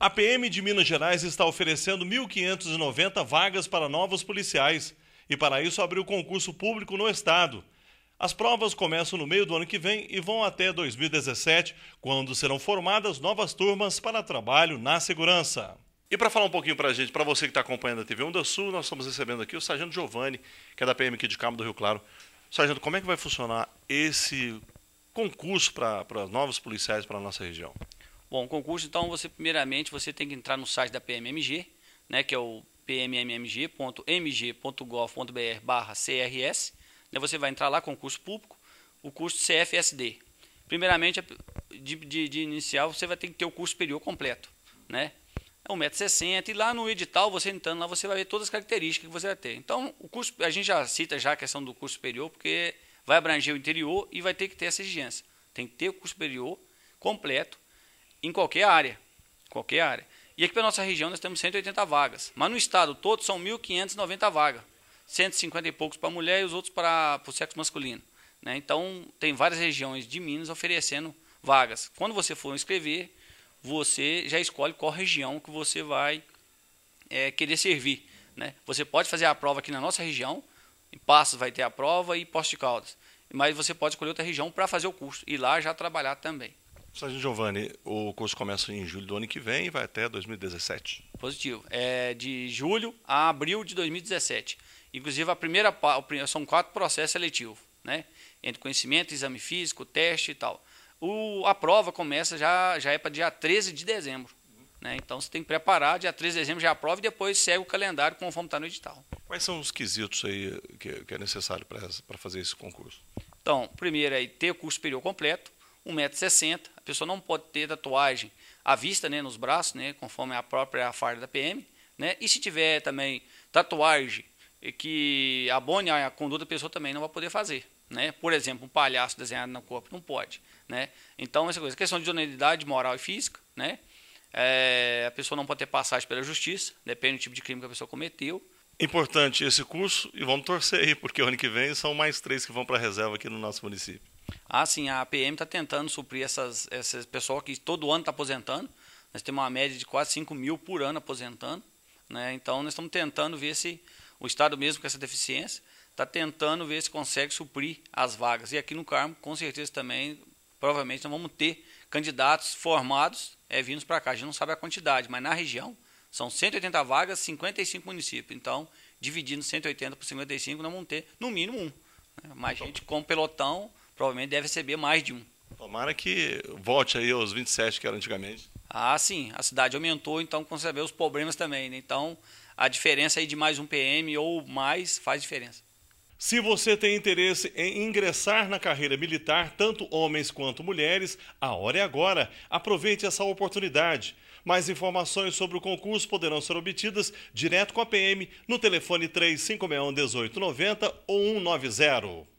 A PM de Minas Gerais está oferecendo 1.590 vagas para novos policiais e, para isso, abriu concurso público no Estado. As provas começam no meio do ano que vem e vão até 2017, quando serão formadas novas turmas para trabalho na segurança. E para falar um pouquinho para a gente, para você que está acompanhando a TV Onda Sul, nós estamos recebendo aqui o Sargento Giovanni, que é da PM aqui de Cabo do Rio Claro. Sargento, como é que vai funcionar esse concurso para novos policiais para a nossa região? Bom, concurso, então, você primeiramente você tem que entrar no site da PMMG, né, que é o pmmgmggovbr barra CRS. Né, você vai entrar lá, concurso público, o curso CFSD. Primeiramente, de, de, de inicial, você vai ter que ter o curso superior completo, né? É 1,60m, e lá no edital, você entrando lá, você vai ver todas as características que você vai ter. Então, o curso, a gente já cita já a questão do curso superior, porque vai abranger o interior e vai ter que ter essa exigência. Tem que ter o curso superior completo, em qualquer área. Qualquer área. E aqui para nossa região nós temos 180 vagas. Mas no estado todo são 1.590 vagas. 150 e poucos para mulher e os outros para o sexo masculino. Né? Então, tem várias regiões de Minas oferecendo vagas. Quando você for inscrever, você já escolhe qual região que você vai é, querer servir. Né? Você pode fazer a prova aqui na nossa região, em Passos vai ter a prova e Posto de Caldas. Mas você pode escolher outra região para fazer o curso e lá já trabalhar também. Sargento Giovanni, o curso começa em julho do ano que vem e vai até 2017. Positivo. É de julho a abril de 2017. Inclusive, a primeira são quatro processos seletivos, né? Entre conhecimento, exame físico, teste e tal. O, a prova começa já, já é para dia 13 de dezembro. Né? Então você tem que preparar, dia 13 de dezembro já aprova e depois segue o calendário conforme está no edital. Quais são os quesitos aí que, que é necessário para fazer esse concurso? Então, primeiro é ter o curso superior completo, 1,60m, a pessoa não pode ter tatuagem à vista, né, nos braços, né, conforme a própria farda da PM, né? E se tiver também tatuagem que abone a conduta a pessoa também não vai poder fazer, né? Por exemplo, um palhaço desenhado no corpo não pode, né? Então essa coisa, questão de idoneidade moral e física, né? É, a pessoa não pode ter passagem pela justiça, depende do tipo de crime que a pessoa cometeu. Importante esse curso e vamos torcer aí, porque ano que vem são mais três que vão para a reserva aqui no nosso município. Ah, sim, a APM está tentando suprir essas, essas pessoas que todo ano está aposentando. Nós temos uma média de quase 5 mil por ano aposentando. Né? Então, nós estamos tentando ver se o Estado, mesmo com essa deficiência, está tentando ver se consegue suprir as vagas. E aqui no Carmo, com certeza também, provavelmente, nós vamos ter candidatos formados é, vindos para cá. A gente não sabe a quantidade, mas na região são 180 vagas, 55 municípios. Então, dividindo 180 por 55, nós vamos ter no mínimo um. Né? Mas a então, gente, com pelotão, provavelmente deve receber mais de um. Tomara que volte aí aos 27 que era antigamente. Ah, sim. A cidade aumentou, então com ver os problemas também. Né? Então, a diferença aí de mais um PM ou mais faz diferença. Se você tem interesse em ingressar na carreira militar, tanto homens quanto mulheres, a hora é agora. Aproveite essa oportunidade. Mais informações sobre o concurso poderão ser obtidas direto com a PM no telefone 3561 1890 ou 190.